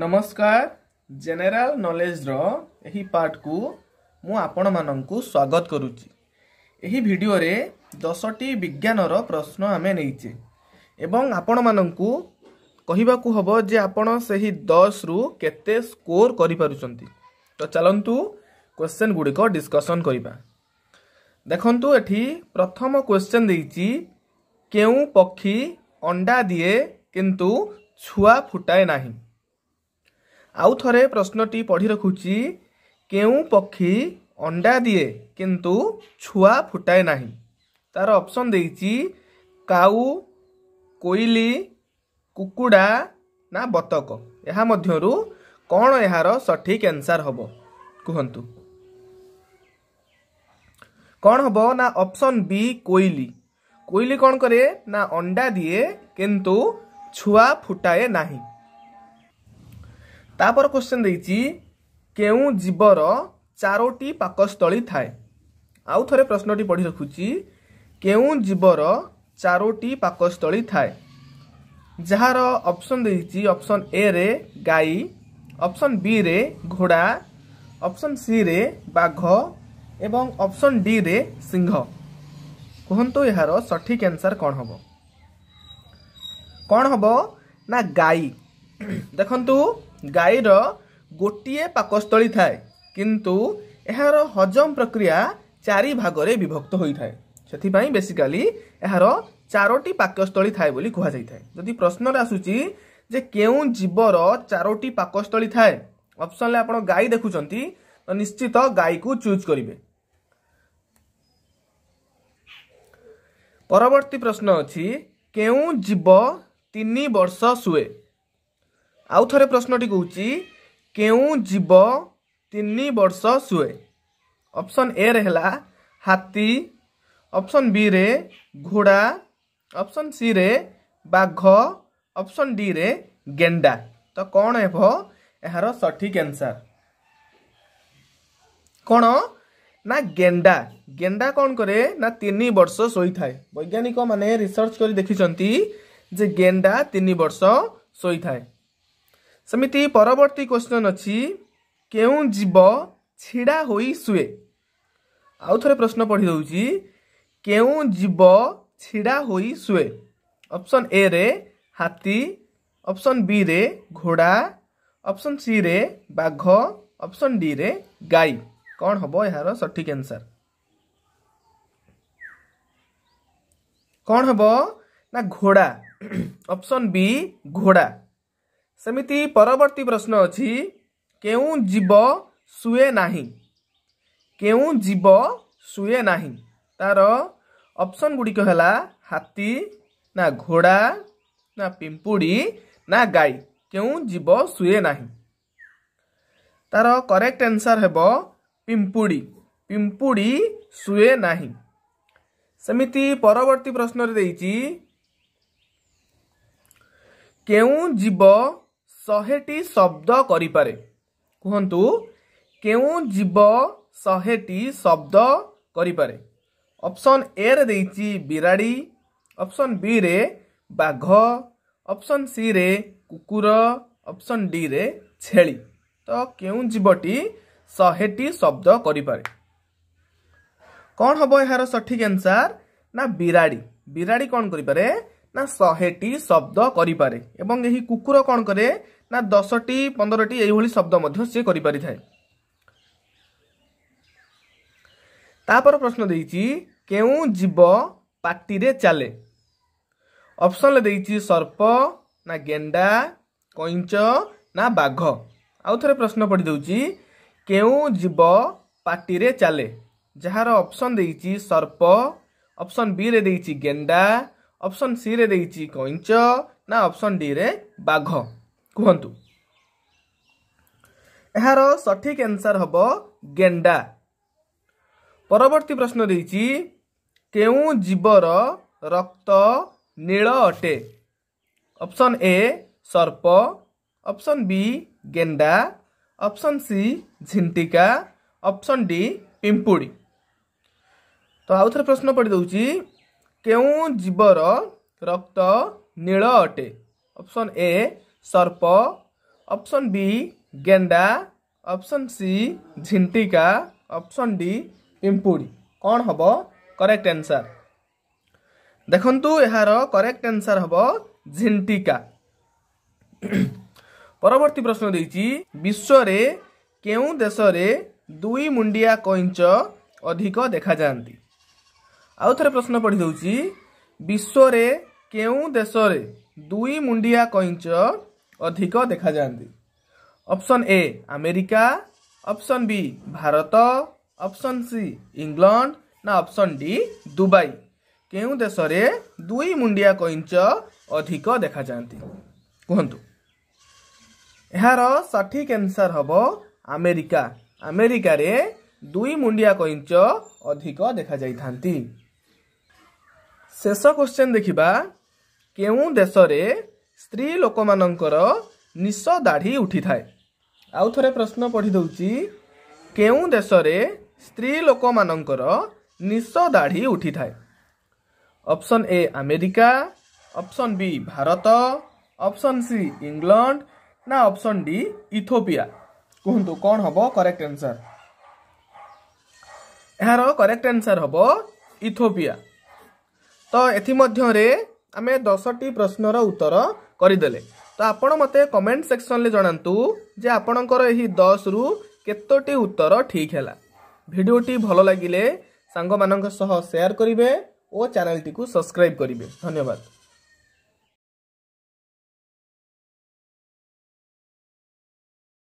ନମସ୍କାର ଜେନେରାଲ ନଲେଜର ଏହି ପାର୍ଟକୁ ମୁଁ ଆପଣମାନଙ୍କୁ ସ୍ୱାଗତ କରୁଛି ଏହି ଭିଡ଼ିଓରେ ଦଶଟି ବିଜ୍ଞାନର ପ୍ରଶ୍ନ ଆମେ ନେଇଛେ ଏବଂ ଆପଣମାନଙ୍କୁ କହିବାକୁ ହେବ ଯେ ଆପଣ ସେହି ଦଶରୁ କେତେ ସ୍କୋର କରିପାରୁଛନ୍ତି ତ ଚାଲନ୍ତୁ କ୍ୱେଶ୍ଚେନ୍ ଗୁଡ଼ିକ ଡିସ୍କସନ୍ କରିବା ଦେଖନ୍ତୁ ଏଠି ପ୍ରଥମ କ୍ୱେଶ୍ଚେନ୍ ଦେଇଛି କେଉଁ ପକ୍ଷୀ ଅଣ୍ଡା ଦିଏ କିନ୍ତୁ ଛୁଆ ଫୁଟାଏ ନାହିଁ ଆଉ ଥରେ ପ୍ରଶ୍ନଟି ପଢ଼ି ରଖୁଛି କେଉଁ ପକ୍ଷୀ ଅଣ୍ଡା ଦିଏ କିନ୍ତୁ ଛୁଆ ଫୁଟାଏ ନାହିଁ ତା'ର ଅପସନ୍ ଦେଇଛି କାଉ କୋଇଲି କୁକୁଡ଼ା ନା ବତକ ଏହା ମଧ୍ୟରୁ କ'ଣ ଏହାର ସଠିକ୍ ଆନ୍ସର୍ ହେବ କୁହନ୍ତୁ କ'ଣ ହେବ ନା ଅପସନ୍ ବି କୋଇଲି କୋଇଲି କ'ଣ କରେ ନା ଅଣ୍ଡା ଦିଏ କିନ୍ତୁ ଛୁଆ ଫୁଟାଏ ନାହିଁ তাপর কোশ্চেন ଦେଇଛି କେଉଁ ଜୀବର ଚାରୋଟି ପାକସ୍ଥଳୀ ଥାଏ ଆଉ ଥରେ ପ୍ରଶ୍ନଟି ପଢ଼ି ରଖୁଛି କେଉଁ ଜୀବର ଚାରୋଟି ପାକସ୍ଥଳୀ ଥାଏ ଯାହାର ଅପସନ୍ ଦେଇଛି ଅପସନ୍ ଏରେ ଗାଈ ଅପସନ୍ ବିରେ ଘୋଡ଼ା ଅପସନ୍ ସିରେ ବାଘ ଏବଂ ଅପସନ୍ ଡିରେ ସିଂହ କୁହନ୍ତୁ ଏହାର ସଠିକ୍ ଆନ୍ସର୍ କ'ଣ ହେବ କ'ଣ ହେବ ନା ଗାଈ ଦେଖନ୍ତୁ ଗାଈର ଗୋଟିଏ ପାକସ୍ଥଳୀ ଥାଏ କିନ୍ତୁ ଏହାର ହଜମ ପ୍ରକ୍ରିୟା ଚାରି ଭାଗରେ ବିଭକ୍ତ ହୋଇଥାଏ ସେଥିପାଇଁ ବେସିକାଲି ଏହାର ଚାରୋଟି ପାକସ୍ଥଳୀ ଥାଏ ବୋଲି କୁହାଯାଇଥାଏ ଯଦି ପ୍ରଶ୍ନରେ ଆସୁଛି ଯେ କେଉଁ ଜୀବର ଚାରୋଟି ପାକସ୍ଥଳୀ ଥାଏ ଅପସନ୍ରେ ଆପଣ ଗାଈ ଦେଖୁଛନ୍ତି ତ ନିଶ୍ଚିତ ଗାଈକୁ ଚୁଜ୍ କରିବେ ପରବର୍ତ୍ତୀ ପ୍ରଶ୍ନ ଅଛି କେଉଁ ଜୀବ ତିନି ବର୍ଷ ଶୁଏ ଆଉ ଥରେ ପ୍ରଶ୍ନଟି କହୁଛି କେଉଁ ଜୀବ ତିନି ବର୍ଷ ଶୁଏ ଅପସନ୍ ଏରେ ହେଲା ହାତୀ ଅପସନ୍ ବିରେ ଘୋଡ଼ା ଅପସନ୍ ସିରେ ବାଘ ଅପସନ୍ ଡିରେ ଗେଣ୍ଡା ତ କ'ଣ ହେବ ଏହାର ସଠିକ୍ ଆନ୍ସର୍ କ'ଣ ନା ଗେଣ୍ଡା ଗେଣ୍ଡା କ'ଣ କରେ ନା ତିନି ବର୍ଷ ଶୋଇଥାଏ ବୈଜ୍ଞାନିକମାନେ ରିସର୍ଚ୍ଚ କରି ଦେଖିଛନ୍ତି ଯେ ଗେଣ୍ଡା ତିନି ବର୍ଷ ଶୋଇଥାଏ ସେମିତି ପରବର୍ତ୍ତୀ କ୍ୱେଶ୍ଚନ୍ ଅଛି କେଉଁ ଜୀବ ଛିଡ଼ା ହୋଇ ଶୁଏ ଆଉ ଥରେ ପ୍ରଶ୍ନ ପଢ଼ି ଦେଉଛି କେଉଁ ଜୀବ ଛିଡ଼ା ହୋଇ ଶୁଏ ଅପସନ୍ ଏରେ ହାତୀ ଅପସନ୍ ବିରେ ଘୋଡ଼ା ଅପସନ୍ ସିରେ ବାଘ ଅପସନ୍ ଡିରେ ଗାଈ କ'ଣ ହେବ ଏହାର ସଠିକ୍ ଆନ୍ସର୍ କ'ଣ ହେବ ନା ଘୋଡ଼ା ଅପସନ୍ ବି ଘୋଡ଼ା ସେମିତି ପରବର୍ତ୍ତୀ ପ୍ରଶ୍ନ ଅଛି କେଉଁ ଜୀବ ଶୁଏ ନାହିଁ କେଉଁ ଜୀବ ଶୁଏ ନାହିଁ ତା'ର ଅପସନ୍ ଗୁଡ଼ିକ ହେଲା ହାତୀ ନା ଘୋଡ଼ା ନା ପିମ୍ପୁଡ଼ି ନା ଗାଈ କେଉଁ ଜୀବ ଶୁଏ ନାହିଁ ତା'ର କରେକ୍ଟ ଆନ୍ସର୍ ହେବ ପିମ୍ପୁଡ଼ି ପିମ୍ପୁଡ଼ି ଶୁଏ ନାହିଁ ସେମିତି ପରବର୍ତ୍ତୀ ପ୍ରଶ୍ନରେ ଦେଇଛି କେଉଁ ଜୀବ ଶହେଟି ଶବ୍ଦ କରିପାରେ କୁହନ୍ତୁ କେଉଁ ଜୀବ ଶହେଟି ଶବ୍ଦ କରିପାରେ ଅପସନ୍ ଏରେ ଦେଇଛି ବିରାଡ଼ି ଅପସନ୍ ବିରେ ବାଘ ଅପସନ୍ ସିରେ କୁକୁର ଅପସନ୍ ଡିରେ ଛେଳି ତ କେଉଁ ଜୀବଟି ଶହେଟି ଶବ୍ଦ କରିପାରେ କ'ଣ ହେବ ଏହାର ସଠିକ୍ ଆନ୍ସାର୍ ନା ବିରାଡ଼ି ବିରାଡ଼ି କ'ଣ କରିପାରେ ନା ଶହେଟି ଶବ୍ଦ କରିପାରେ ଏବଂ ଏହି କୁକୁର କ'ଣ କରେ ନା ଦଶଟି ପନ୍ଦରଟି ଏଇଭଳି ଶବ୍ଦ ମଧ୍ୟ ସିଏ କରିପାରିଥାଏ ତାପରେ ପ୍ରଶ୍ନ ଦେଇଛି କେଉଁ ଜୀବ ପାଟିରେ ଚାଲେ ଅପସନରେ ଦେଇଛି ସର୍ପ ନା ଗେଣ୍ଡା କଇଁଚ ନା ବାଘ ଆଉ ଥରେ ପ୍ରଶ୍ନ ପଡ଼ିଦେଉଛି କେଉଁ ଜୀବ ପାଟିରେ ଚାଲେ ଯାହାର ଅପସନ୍ ଦେଇଛି ସର୍ପ ଅପସନ୍ ବିରେ ଦେଇଛି ଗେଣ୍ଡା ଅପସନ୍ ସିରେ ଦେଇଛି କଇଁଚ ନା ଅପସନ୍ ଡିରେ ବାଘ କୁହନ୍ତୁ ଏହାର ସଠିକ୍ ଆନ୍ସର୍ ହେବ ଗେଣ୍ଡା ପରବର୍ତ୍ତୀ ପ୍ରଶ୍ନ ଦେଇଛି କେଉଁ ଜୀବର ରକ୍ତ ନୀଳ ଅଟେ ଅପ୍ସନ୍ ଏ ସର୍ପ ଅପ୍ସନ୍ ବି ଗେଣ୍ଡା ଅପ୍ସନ୍ ସି ଝିଣ୍ଟିକା ଅପ୍ସନ୍ ଡି ପିମ୍ପୁଡ଼ି ତ ଆଉ ଥରେ ପ୍ରଶ୍ନ ପଡ଼ିଦେଉଛି କେଉଁ ଜୀବର ରକ୍ତ ନୀଳ ଅଟେ ଅପ୍ସନ୍ ଏ সর্প অপশন বি গেন্ডা অপশন সি ঝিন্টিকা অপশন ডি ପିମ୍ପୁଡ଼ି କ'ଣ ହେବ କରେକ୍ଟ ଆନ୍ସର୍ ଦେଖନ୍ତୁ ଏହାର କରେକ୍ଟ ଆନ୍ସର୍ ହେବ ଝିଣ୍ଟିକା ପରବର୍ତ୍ତୀ ପ୍ରଶ୍ନ ଦେଇଛି ବିଶ୍ୱରେ କେଉଁ ଦେଶରେ ଦୁଇ ମୁଣ୍ଡିଆ କଇଁଚ ଅଧିକ ଦେଖାଯାଆନ୍ତି ଆଉ ଥରେ ପ୍ରଶ୍ନ ପଢ଼ିଦେଉଛି ବିଶ୍ୱରେ କେଉଁ ଦେଶରେ ଦୁଇ ମୁଣ୍ଡିଆ କଇଁଚ ଅଧିକ ଦେଖାଯାଆନ୍ତି option A America option B Bharat option C England ନା ଅପସନ୍ ଡି ଦୁବାଇ କେଉଁ ଦେଶରେ ଦୁଇ ମୁଣ୍ଡିଆ କଇଞ୍ଚ ଅଧିକ ଦେଖାଯାଆନ୍ତି କୁହନ୍ତୁ ଏହାର ସଠିକ୍ ଆନ୍ସର୍ ହେବ ଆମେରିକା ଆମେରିକାରେ ଦୁଇ ମୁଣ୍ଡିଆ କଇଞ୍ଚ ଅଧିକ ଦେଖାଯାଇଥାନ୍ତି ଶେଷ କ୍ୱେଶ୍ଚେନ୍ ଦେଖିବା କେଉଁ ଦେଶରେ ସ୍ତ୍ରୀ ଲୋକମାନଙ୍କର ନିଶ ଦାଢ଼ି ଉଠିଥାଏ ଆଉ ଥରେ ପ୍ରଶ୍ନ ପଢ଼ି ଦେଉଛି କେଉଁ ଦେଶରେ ସ୍ତ୍ରୀ ଲୋକମାନଙ୍କର ନିଶ ଦାଢ଼ି ଉଠିଥାଏ option A America option B Bharat option C England ନା ଅପସନ୍ ଡି ଇଥୋପିଆ କୁହନ୍ତୁ କ'ଣ ହେବ କରେକ୍ଟ ଆନ୍ସର୍ ଏହାର କରେକ୍ଟ ଆନ୍ସର୍ ହେବ ଇଥୋପିଆ ତ ଏଥିମଧ୍ୟରେ ଆମେ ଦଶଟି ପ୍ରଶ୍ନର ଉତ୍ତର କରିଦେଲେ ତ ଆପଣ ମୋତେ କମେଣ୍ଟ ସେକ୍ସନରେ ଜଣାନ୍ତୁ ଯେ ଆପଣଙ୍କର ଏହି ଦଶରୁ କେତୋଟି ଉତ୍ତର ଠିକ୍ ହେଲା ଭିଡ଼ିଓଟି ଭଲ ଲାଗିଲେ ସାଙ୍ଗମାନଙ୍କ ସହ ସେୟାର କରିବେ ଓ ଚ୍ୟାନେଲଟିକୁ ସବସ୍କ୍ରାଇବ୍ କରିବେ ଧନ୍ୟବାଦ